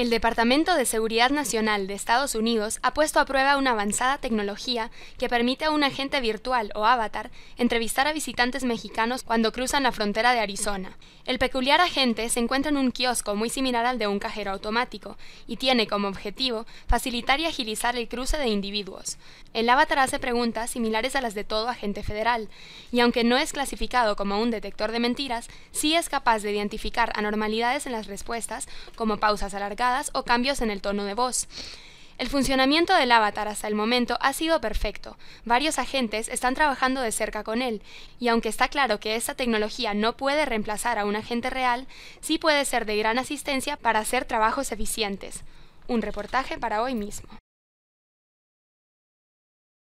El Departamento de Seguridad Nacional de Estados Unidos ha puesto a prueba una avanzada tecnología que permite a un agente virtual o avatar entrevistar a visitantes mexicanos cuando cruzan la frontera de Arizona. El peculiar agente se encuentra en un kiosco muy similar al de un cajero automático y tiene como objetivo facilitar y agilizar el cruce de individuos. El avatar hace preguntas similares a las de todo agente federal y aunque no es clasificado como un detector de mentiras, sí es capaz de identificar anormalidades en las respuestas como pausas alargadas o cambios en el tono de voz. El funcionamiento del avatar hasta el momento ha sido perfecto. Varios agentes están trabajando de cerca con él, y aunque está claro que esta tecnología no puede reemplazar a un agente real, sí puede ser de gran asistencia para hacer trabajos eficientes. Un reportaje para hoy mismo.